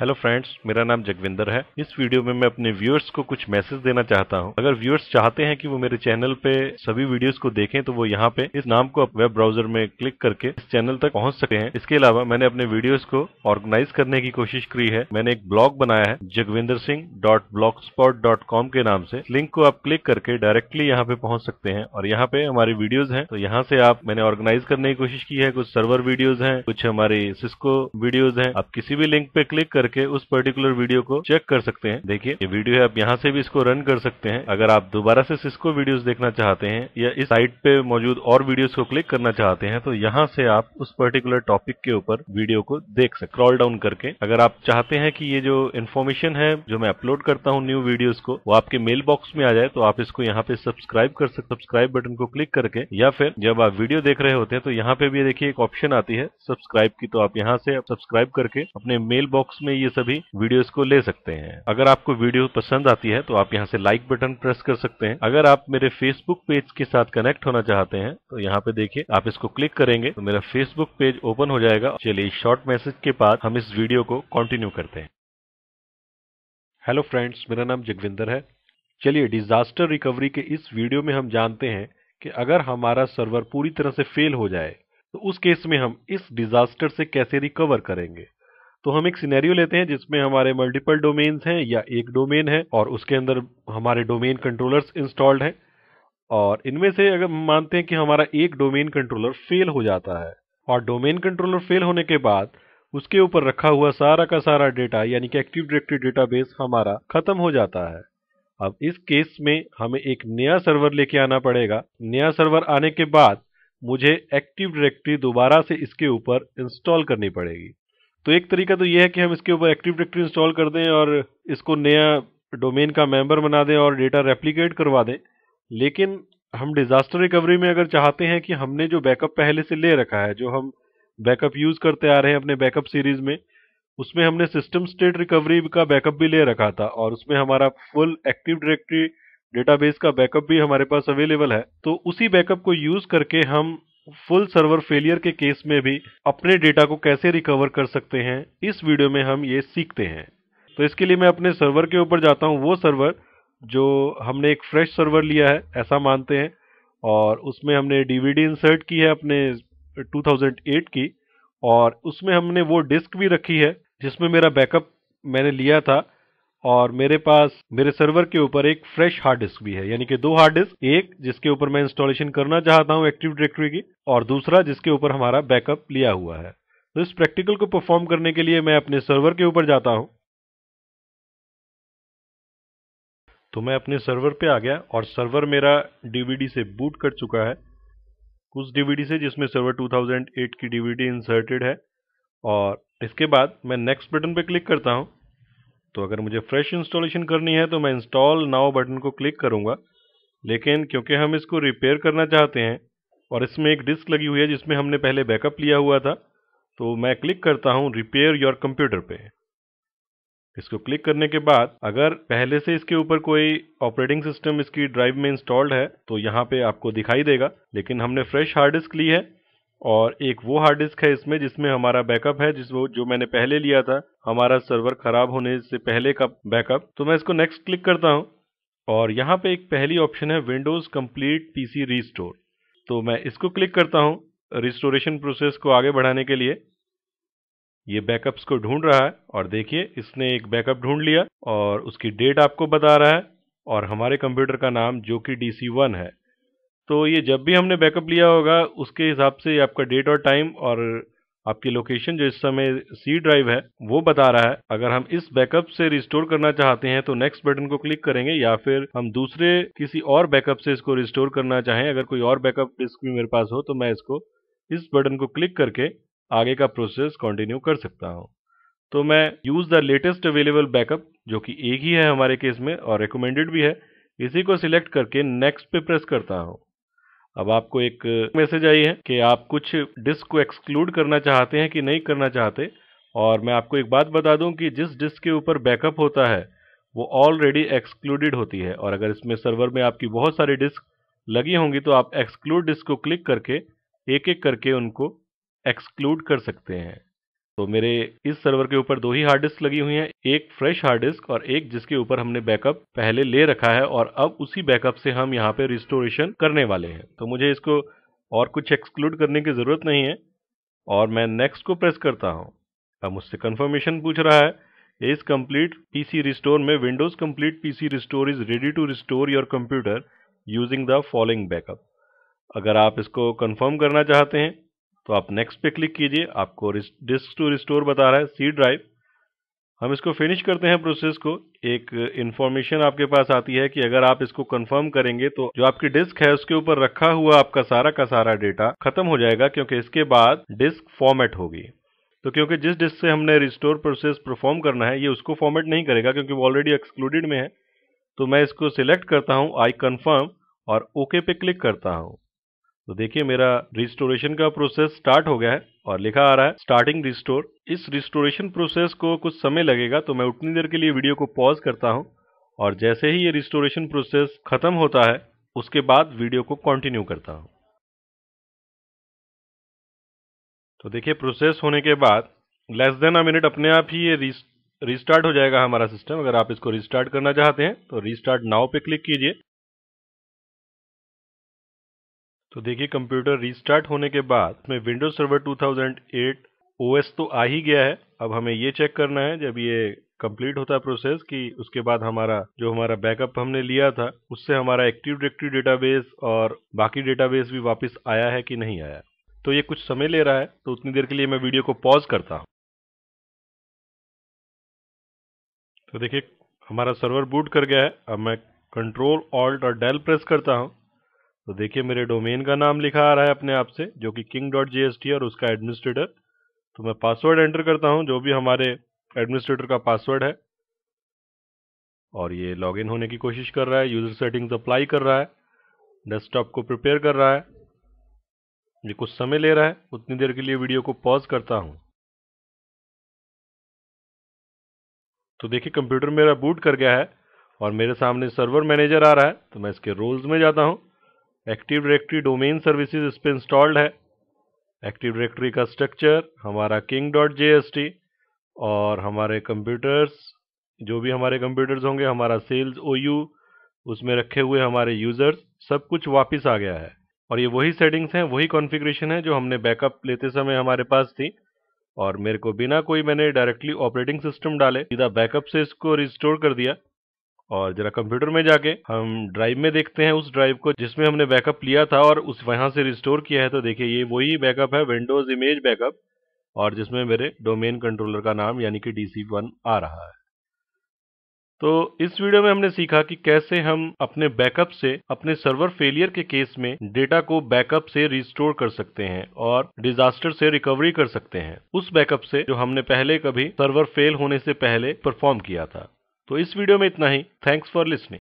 hello friends मेरा नाम जगविंदर है इस वीडियो में मैं अपने व्यूअर्स को कुछ मैसेज देना चाहता हूं अगर व्यूअर्स चाहते हैं कि वो मेरे चैनल पे सभी वीडियोस को देखें तो वो यहाँ पे इस नाम को वेब ब्राउजर में क्लिक करके इस चैनल तक पहुंच सकते हैं इसके अलावा मैंने अपने वीडियोस को ऑर्गेनाइज करने की कोशिश की है मैंने एक ब्लॉग बनाया है Jagvinder Singh dot blogspot dot com के नाम से लिंक को आप क्लिक करके डायरेक्टली यहाँ पे पहुंच सकते हैं और यहाँ पे हमारी वीडियोज है तो यहाँ से आप मैंने ऑर्गेनाइज करने की कोशिश की है कुछ सर्वर वीडियोज है कुछ हमारी सिस्को वीडियोज है आप किसी भी लिंक पे क्लिक कर करके उस पर्टिकुलर वीडियो को चेक कर सकते हैं देखिए ये वीडियो है आप यहाँ से भी इसको रन कर सकते हैं अगर आप दोबारा से सिस्को वीडियोस देखना चाहते हैं या इस साइट पे मौजूद और वीडियोस को क्लिक करना चाहते हैं तो यहाँ से आप उस पर्टिकुलर टॉपिक के ऊपर वीडियो को देख सकते क्रॉल डाउन करके अगर आप चाहते हैं कि ये जो इन्फॉर्मेशन है जो मैं अपलोड करता हूँ न्यू वीडियोज को वो आपके मेल बॉक्स में आ जाए तो आप इसको यहाँ पे सब्सक्राइब कर सकते सब्सक्राइब बटन को क्लिक करके या फिर जब आप वीडियो देख रहे होते हैं तो यहाँ पे भी देखिए एक ऑप्शन आती है सब्सक्राइब की तो आप यहाँ से सब्सक्राइब करके अपने मेल बॉक्स में ये सभी वीडियोस को ले सकते हैं अगर आपको वीडियो पसंद आती है तो आप यहाँ से लाइक बटन प्रेस कर सकते हैं अगर आप मेरे फेसबुक पेज के साथ कनेक्ट होना चाहते हैं तो यहाँ पे देखिए आप इसको क्लिक करेंगे तो मेरा फेसबुक पेज ओपन हो जाएगा चलिए शॉर्ट मैसेज के बाद हम इस वीडियो को कंटिन्यू करते हैं हेलो फ्रेंड्स मेरा नाम जगविंदर है चलिए डिजास्टर रिकवरी के इस वीडियो में हम जानते हैं कि अगर हमारा सर्वर पूरी तरह से फेल हो जाए तो उस केस में हम इस डिजास्टर से कैसे रिकवर करेंगे तो हम एक सिनेरियो लेते हैं जिसमें हमारे मल्टीपल डोमेन्स हैं या एक डोमेन है और उसके अंदर हमारे डोमेन कंट्रोलर्स इंस्टॉल्ड हैं और इनमें से अगर मानते हैं कि हमारा एक डोमेन कंट्रोलर फेल हो जाता है और डोमेन कंट्रोलर फेल होने के बाद उसके ऊपर रखा हुआ सारा का सारा डेटा यानी कि एक्टिव डायरेक्टरी डेटाबेस हमारा खत्म हो जाता है अब इस केस में हमें एक नया सर्वर लेके आना पड़ेगा नया सर्वर आने के बाद मुझे एक्टिव डायरेक्टरी दोबारा से इसके ऊपर इंस्टॉल करनी पड़ेगी तो एक तरीका तो ये है कि हम इसके ऊपर एक्टिव डायरेक्टरी इंस्टॉल कर दें और इसको नया डोमेन का मेंबर बना दें और डेटा रेप्लीकेट करवा दें लेकिन हम डिजास्टर रिकवरी में अगर चाहते हैं कि हमने जो बैकअप पहले से ले रखा है जो हम बैकअप यूज करते आ रहे हैं अपने बैकअप सीरीज में उसमें हमने सिस्टम स्टेट रिकवरी का बैकअप भी ले रखा था और उसमें हमारा फुल एक्टिव डायरेक्टरी डेटाबेस का बैकअप भी हमारे पास अवेलेबल है तो उसी बैकअप को यूज करके हम फुल सर्वर फेलियर के केस में भी अपने डेटा को कैसे रिकवर कर सकते हैं इस वीडियो में हम ये सीखते हैं तो इसके लिए मैं अपने सर्वर के ऊपर जाता हूँ वो सर्वर जो हमने एक फ्रेश सर्वर लिया है ऐसा मानते हैं और उसमें हमने डीवीडी इंसर्ट की है अपने 2008 की और उसमें हमने वो डिस्क भी रखी है जिसमें मेरा बैकअप मैंने लिया था और मेरे पास मेरे सर्वर के ऊपर एक फ्रेश हार्ड डिस्क भी है यानी कि दो हार्ड डिस्क एक जिसके ऊपर मैं इंस्टॉलेशन करना चाहता हूँ एक्टिव डायरेक्टरी की और दूसरा जिसके ऊपर हमारा बैकअप लिया हुआ है तो इस प्रैक्टिकल को परफॉर्म करने के लिए मैं अपने सर्वर के ऊपर जाता हूँ तो मैं अपने सर्वर पे आ गया और सर्वर मेरा डीवीडी से बूट कर चुका है उस डीवीडी से जिसमें सर्वर 2008 की डीवीडी इंसर्टेड है और इसके बाद मैं नेक्स्ट बटन पे क्लिक करता हूँ तो अगर मुझे फ्रेश इंस्टॉलेशन करनी है तो मैं इंस्टॉल नाउ बटन को क्लिक करूँगा लेकिन क्योंकि हम इसको रिपेयर करना चाहते हैं और इसमें एक डिस्क लगी हुई है जिसमें हमने पहले बैकअप लिया हुआ था तो मैं क्लिक करता हूँ रिपेयर योर कंप्यूटर पे इसको क्लिक करने के बाद अगर पहले से इसके ऊपर कोई ऑपरेटिंग सिस्टम इसकी ड्राइव में इंस्टॉल्ड है तो यहाँ पे आपको दिखाई देगा लेकिन हमने फ्रेश हार्ड डिस्क ली है और एक वो हार्ड डिस्क है इसमें जिसमें हमारा बैकअप है जिस वो जो मैंने पहले लिया था हमारा सर्वर खराब होने से पहले का बैकअप तो मैं इसको नेक्स्ट क्लिक करता हूँ और यहाँ पे एक पहली ऑप्शन है विंडोज कंप्लीट पीसी रिस्टोर तो मैं इसको क्लिक करता हूँ रिस्टोरेशन प्रोसेस को आगे बढ़ाने के लिए ये बैकअप्स को ढूंढ रहा है और देखिए इसने एक बैकअप ढूंढ लिया और उसकी डेट आपको बता रहा है और हमारे कंप्यूटर का नाम जो कि डी वन है तो ये जब भी हमने बैकअप लिया होगा उसके हिसाब से आपका डेट और टाइम और आपकी लोकेशन जो इस समय सी ड्राइव है वो बता रहा है अगर हम इस बैकअप से रिस्टोर करना चाहते हैं तो नेक्स्ट बटन को क्लिक करेंगे या फिर हम दूसरे किसी और बैकअप से इसको रिस्टोर करना चाहें अगर कोई और बैकअप डिस्क भी मेरे पास हो तो मैं इसको इस बटन को क्लिक करके आगे का प्रोसेस कंटिन्यू कर सकता हूँ तो मैं use the latest available backup जो कि एक ही है हमारे केस में और रिकमेंडेड भी है इसी को सिलेक्ट करके नेक्स्ट पे प्रेस करता हूँ अब आपको एक मैसेज आई है कि आप कुछ डिस्क को एक्सक्लूड करना चाहते हैं कि नहीं करना चाहते और मैं आपको एक बात बता दूं कि जिस डिस्क के ऊपर बैकअप होता है वो ऑलरेडी एक्सक्लूडेड होती है और अगर इसमें सर्वर में आपकी बहुत सारी डिस्क लगी होंगी तो आप एक्सक्लूड डिस्क को क्लिक करके एक एक करके उनको एक्सक्लूड कर सकते हैं तो मेरे इस सर्वर के ऊपर दो ही हार्ड डिस्क लगी हुई हैं एक फ्रेश हार्ड डिस्क और एक जिसके ऊपर हमने बैकअप पहले ले रखा है और अब उसी बैकअप से हम यहाँ पे रिस्टोरेशन करने वाले हैं तो मुझे इसको और कुछ एक्सक्लूड करने की ज़रूरत नहीं है और मैं नेक्स्ट को प्रेस करता हूँ अब मुझसे कन्फर्मेशन पूछ रहा है इस पी सी रिस्टोर में Windows P C restore is ready to restore your computer using the following backup अगर आप इसको कन्फर्म करना चाहते हैं तो आप नेक्स्ट पे क्लिक कीजिए आपको डिस्क टू रिस्टोर बता रहा है सी ड्राइव हम इसको फिनिश करते हैं प्रोसेस को एक इन्फॉर्मेशन आपके पास आती है कि अगर आप इसको कंफर्म करेंगे तो जो आपकी डिस्क है उसके ऊपर रखा हुआ आपका सारा का सारा डेटा खत्म हो जाएगा क्योंकि इसके बाद डिस्क फॉर्मेट होगी तो क्योंकि जिस डिस्क से हमने रिस्टोर प्रोसेस परफॉर्म करना है ये उसको फॉर्मेट नहीं करेगा क्योंकि वो ऑलरेडी एक्सक्लूडेड में है तो मैं इसको सिलेक्ट करता हूँ आई कन्फर्म और ओके पे क्लिक करता हूँ तो देखिए मेरा रिस्टोरेशन का प्रोसेस स्टार्ट हो गया है और लिखा आ रहा है स्टार्टिंग रिस्टोर इस रिस्टोरेशन प्रोसेस को कुछ समय लगेगा तो मैं उतनी देर के लिए वीडियो को पॉज करता हूँ और जैसे ही ये रिस्टोरेशन प्रोसेस खत्म होता है उसके बाद वीडियो को कंटिन्यू करता हूँ तो देखिए प्रोसेस होने के बाद लेस देन अ मिनट अपने आप ही ये रिस्टार्ट हो जाएगा हमारा सिस्टम अगर आप इसको रिस्टार्ट करना चाहते हैं तो रिस्टार्ट नाव पे क्लिक कीजिए तो देखिए कंप्यूटर रीस्टार्ट होने के बाद में विंडोज सर्वर 2008 ओएस तो आ ही गया है अब हमें ये चेक करना है जब ये कंप्लीट होता है प्रोसेस कि उसके बाद हमारा जो हमारा बैकअप हमने लिया था उससे हमारा एक्टिव डायरेक्टरी डेटाबेस और बाकी डेटाबेस भी वापस आया है कि नहीं आया तो ये कुछ समय ले रहा है तो उतनी देर के लिए मैं वीडियो को पॉज करता हूँ तो देखिए हमारा सर्वर बूट कर गया है अब मैं कंट्रोल ऑल्ट और डेल प्रेस करता हूँ तो देखिए मेरे डोमेन का नाम लिखा आ रहा है अपने आप से जो कि king dot G S T और उसका एडमिनिस्ट्रेटर तो मैं पासवर्ड एंटर करता हूँ जो भी हमारे एडमिनिस्ट्रेटर का पासवर्ड है और ये लॉगिन होने की कोशिश कर रहा है यूज़र सेटिंग्स अप्लाई कर रहा है डेस्कटॉप को प्रिपेयर कर रहा है ये कुछ समय ले रहा है उतनी देर के लिए वीडियो को पॉज करता हूँ तो देखिए कंप्यूटर मेरा बूट कर गया है और मेरे सामने सर्वर मैनेजर आ रहा है तो मैं इसके रोल्स में जाता हूँ एक्टिव डायरेक्टरी डोमेन सर्विसेज इस पर इंस्टॉल्ड है एक्टिव डायरेक्टरी का स्ट्रक्चर हमारा किंग डॉट जे और हमारे कंप्यूटर्स जो भी हमारे कंप्यूटर्स होंगे हमारा सेल्स ओ उसमें रखे हुए हमारे यूज़र्स सब कुछ वापस आ गया है और ये वही सेटिंग्स हैं वही कॉन्फ़िगरेशन है जो हमने बैकअप लेते समय हमारे पास थी और मेरे को बिना कोई मैंने डायरेक्टली ऑपरेटिंग सिस्टम डाले सीधा बैकअप से इसको रिस्टोर कर दिया और जरा कंप्यूटर में जाके हम ड्राइव में देखते हैं उस ड्राइव को जिसमें हमने बैकअप लिया था और उस वहां से रिस्टोर किया है तो देखिए ये वही बैकअप है विंडोज इमेज बैकअप और जिसमें मेरे डोमेन कंट्रोलर का नाम यानी कि डी आ रहा है तो इस वीडियो में हमने सीखा कि कैसे हम अपने बैकअप से अपने सर्वर फेलियर के केस में डेटा को बैकअप से रिस्टोर कर सकते हैं और डिजास्टर से रिकवरी कर सकते हैं उस बैकअप से जो हमने पहले कभी सर्वर फेल होने से पहले परफॉर्म किया था तो इस वीडियो में इतना ही थैंक्स फॉर लिसनिंग